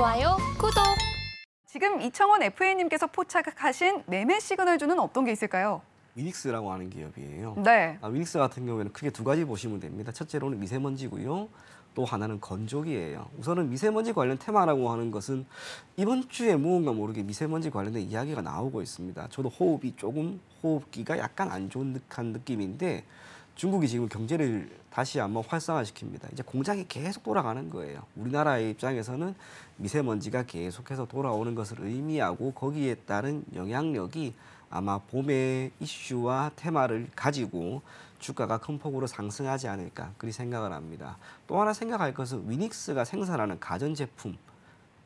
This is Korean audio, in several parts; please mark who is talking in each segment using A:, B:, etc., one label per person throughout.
A: 좋아요, 구독! 지금 이청원 FA님께서 포착하신 매매 네 시그널 주는 어떤 게 있을까요? 위닉스라고 하는 기업이에요. 네. 아, 위닉스 같은 경우에는 크게 두 가지 보시면 됩니다. 첫째로는 미세먼지고요. 또 하나는 건조기예요. 우선은 미세먼지 관련 테마라고 하는 것은 이번 주에 무언가 모르게 미세먼지 관련된 이야기가 나오고 있습니다. 저도 호흡이 조금 호흡기가 약간 안 좋은 듯한 느낌인데 중국이 지금 경제를 다시 한번 활성화시킵니다. 이제 공장이 계속 돌아가는 거예요. 우리나라의 입장에서는 미세먼지가 계속해서 돌아오는 것을 의미하고 거기에 따른 영향력이 아마 봄의 이슈와 테마를 가지고 주가가 큰 폭으로 상승하지 않을까 그리 생각을 합니다. 또 하나 생각할 것은 위닉스가 생산하는 가전제품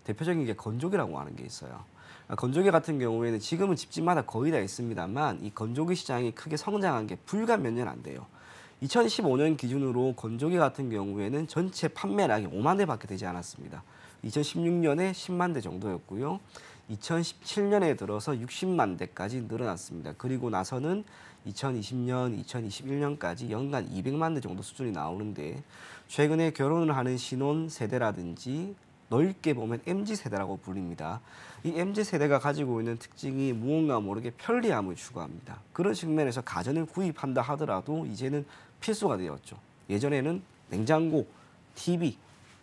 A: 대표적인 게 건조기라고 하는 게 있어요. 아, 건조기 같은 경우에는 지금은 집집마다 거의 다 있습니다만 이 건조기 시장이 크게 성장한 게 불과 몇 년 안 돼요. 2015년 기준으로 건조기 같은 경우에는 전체 판매량이 5만 대밖에 되지 않았습니다. 2016년에 10만 대 정도였고요. 2017년에 들어서 60만 대까지 늘어났습니다. 그리고 나서는 2020년, 2021년까지 연간 200만 대 정도 수준이 나오는데 최근에 결혼을 하는 신혼 세대라든지 넓게 보면 MZ세대라고 불립니다. 이 MZ세대가 가지고 있는 특징이 무언가 모르게 편리함을 추구합니다. 그런 측면에서 가전을 구입한다 하더라도 이제는 필수가 되었죠. 예전에는 냉장고, TV,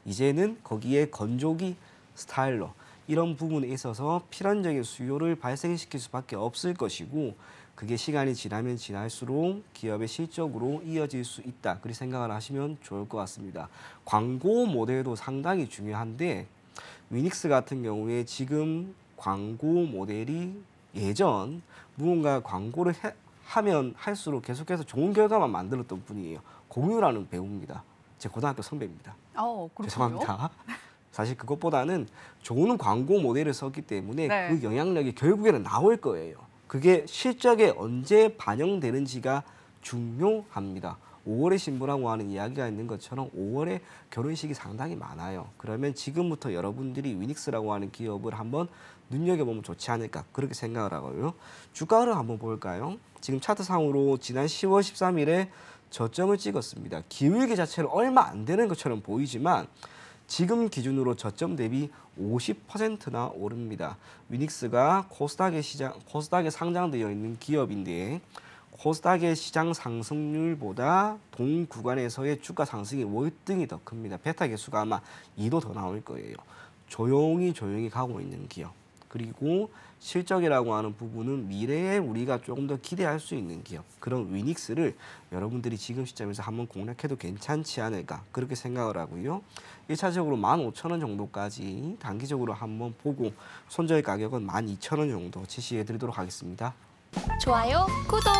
A: 이제는 거기에 건조기, 스타일러 이런 부분에 있어서 필연적인 수요를 발생시킬 수밖에 없을 것이고 그게 시간이 지나면 지날수록 기업의 실적으로 이어질 수 있다. 그렇게 생각을 하시면 좋을 것 같습니다. 광고 모델도 상당히 중요한데 위닉스 같은 경우에 지금 광고 모델이 예전 무언가 광고를 해, 하면 할수록 계속해서 좋은 결과만 만들었던 분이에요. 공유라는 배우입니다. 제 고등학교 선배입니다. 어, 죄송합니다. 사실 그것보다는 좋은 광고 모델을 썼기 때문에 네. 그 영향력이 결국에는 나올 거예요. 그게 실적에 언제 반영되는지가 중요합니다. 5월에 신부라고 하는 이야기가 있는 것처럼 5월에 결혼식이 상당히 많아요. 그러면 지금부터 여러분들이 위닉스라고 하는 기업을 한번 눈여겨보면 좋지 않을까 그렇게 생각을 하고요. 주가를 한번 볼까요? 지금 차트상으로 지난 10월 13일에 저점을 찍었습니다. 기울기 자체는 얼마 안 되는 것처럼 보이지만 지금 기준으로 저점 대비 50%나 오릅니다. 위닉스가 코스닥에 시장 코스닥에 상장되어 있는 기업인데 코스닥의 시장 상승률보다 동 구간에서의 주가 상승이 월등히 더 큽니다. 베타 개수가 아마 2도 더 나올 거예요. 조용히 조용히 가고 있는 기업. 그리고 실적이라고 하는 부분은 미래에 우리가 조금 더 기대할 수 있는 기업 그런 위닉스를 여러분들이 지금 시점에서 한번 공략해도 괜찮지 않을까 그렇게 생각을 하고요. 1차적으로 15,000원 정도까지 단기적으로 한번 보고 손절 가격은 12,000원 정도 제시해 드리도록 하겠습니다. 좋아요, 구독!